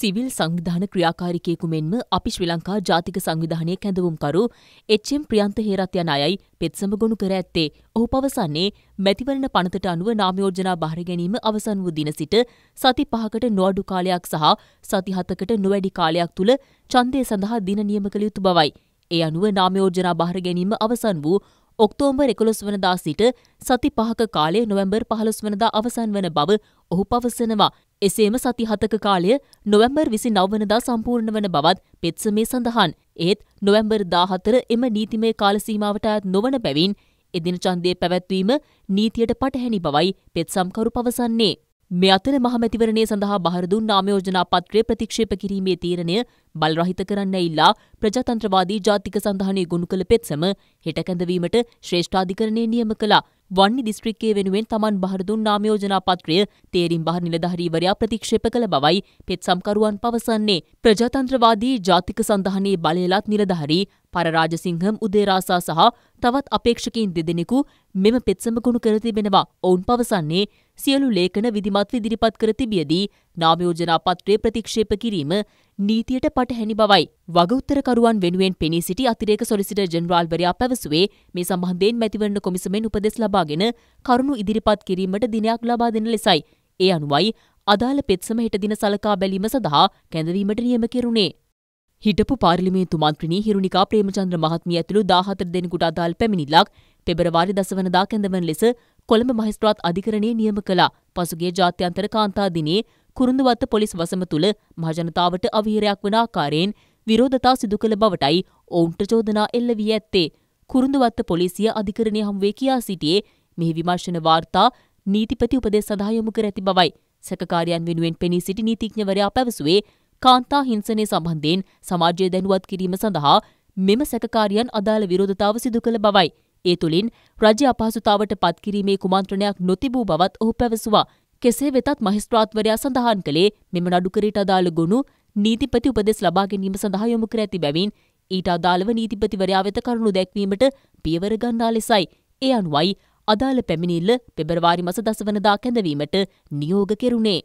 Civil සංවිධාන ක්‍රියාකාරිකයෙකු මෙන්ම අපි ශ්‍රී ලංකා ජාතික සංවිධානය කැඳවුම්කරු එච්චම් ප්‍රියන්ත හේරත් යන අයයි පෙත්සම ගොනු කර ඇත්තේ ඔහු පවසන්නේ මැතිවරණ පනතට අනුව නාමයෝජනා බාර ගැනීම අවසන් වූ දින සිට සති පහකට නොඅඩු කාලයක් සහ සති හතකට නොවැඩි කාලයක් තුළ ඡන්දය සඳහා දින නියම කළ යුතු බවයි. ඒ අනුව නාමයෝජනා බාර ගැනීම අවසන් වූ ඔක්තෝම්බර් එකොළොස් වනදා සිට සති පහක කාලය නොවැම්බර් පහළොස් වනදා අවසන් වන බව ඔහු පවසනවා. එසේම සති හතක කාලය නොවැම්බර් විසි නවවනදා සම්පූර්ණ වන බවත් පෙත්සමේ සඳහන්. ඒත් නොවැම්බර් දාහතර එම නීතිමය කාලසීමාවට අයත් නොවන බැවින් එදින චන්දය පැවැත්වීම නීතියට පටහැනි බවයි පෙත්සම්කරු පවසන්නේ. මේ අතර මහමැතිවරණය සඳහා බහර දුන් නාමයෝජනා පත්‍රය ප්‍රතික්ෂේප කිරීමේ තීරණය බල්රහිත කරන්න ඉල්ලා ප්‍රජාතන්ත්‍රවාදී ජාතික සඳහනය ගොුණු කළ පෙත්සම හෙට කැඳවීමට ශ්‍රේෂ්ඨාධිකරණය නියම කළා. වන්නේ දිස්ත්‍රික්කයේ වෙනුවෙන් තමන් බහර දුන් නාමයෝජනා පත්‍රය තේරීම් බහර නිලධාරීවරයා ප්‍රතික්ෂේප කළ බවයි පෙත්සම්කරුවන් පවසන්නේ. ප්‍රජාතන්ත්‍රවාදී ජාතික සඳහනයේ බලයලත් නිලධාරී පරරාජසිංහම් උදේරාසා සහ තවත් අපේක්ෂකින් දෙදෙනෙකු මෙම පෙත්සම ගොුණු කර තිබෙනවා. ඔවුන් පවසන්නේ සියලු ලේඛන විධිමත්ව ඉදිරිපත් කර තිබියදී නාමයෝජනා පත්‍රය ප්‍රතික්ෂේප කිරීම නීතියට පටහැනි බවයි. වගඋත්තරකරුවන් වෙනුවෙන් පෙනී සිටි අතිරේක සොලිසිට ජෙනරාල්වරයා පැවසුවේ මේ සම්බන්ධයෙන් මැතිවරණ කොමිසමෙන් උපදෙස් ලබාගෙන කරුණු ඉදිරිපත් කිරීමට දිනයක් ලබා දෙන ලෙසයි. ඒ අනුවයි අදාළ පෙත්සම හිට දින සලකා බැලීම සඳහා කැඳවීමට නියම කෙරුණේ. හිටපු පාර්ලිමේන්තු මන්ත්‍රණී හිරුණිකා ප්‍රේමචන්ද්‍ර මහත්මිය ඇතුළු 14 දෙනෙකුට අදාළ පැමිණිල්ලක් පෙබරවාරි 10 වනදා කැඳවන ලෙස කොළඹ මහේස්ත්‍රාත් අධිකරණයේ නියම කළා. පසුගිය ජාත්‍යන්තර කාන්තා දිනේ කුරුඳුවත්ත පොලිස් වසම තුල මහජනතාවට අවහිරයක් වන ආකාරයෙන් විරෝධතා සිදු කළ බවටයි ඔවුන්ට චෝදනා එල්ල වී ඇත්තේ. කුරුඳුවත්ත පොලිසිය අධිකරණය හමුවේ කියා සිටියේ මෙහි විමර්ශන වාර්තා නීතිපති උපදෙස් සඳහා යොමු කර ඇති බවයි. සැකකාරයන් වෙනුවෙන් පෙනී සිටි නීතිඥවරයා පැවසුවේ කාන්තා හිංසනය සම්බන්ධයෙන් සමාජය දැනුවත් කිරීම සඳහා මෙම සැකකාරියන් අදාළ විරෝධතාව සිදු කළ බවයි. ඒ තුළින් රජ අපහසුතාවට පත්කිරීමේ කුමන්ත්‍රණයක් නොතිබූ බවත් ඔහු පැවසුවා. කෙසේ වෙතත් මහිස්ත්‍රාත්වරයා සඳහන් කළේ මෙම නඩුකරට අදාළ ගොුණු නීතිපති උපදෙස් ලබා ගැනීම සඳහා යොමු කර ඇති බැවින් ඊට අදාළව නීතිපතිවරයා වෙත කරුණු දැක්වීමට පියවර ගන්නා ලෙසයි. ඒ අනුවයි අදාළ පැමිණිල්ල පෙබරවාරි මස දසවනදා කැඳවීමට නියෝග කෙරුණේ.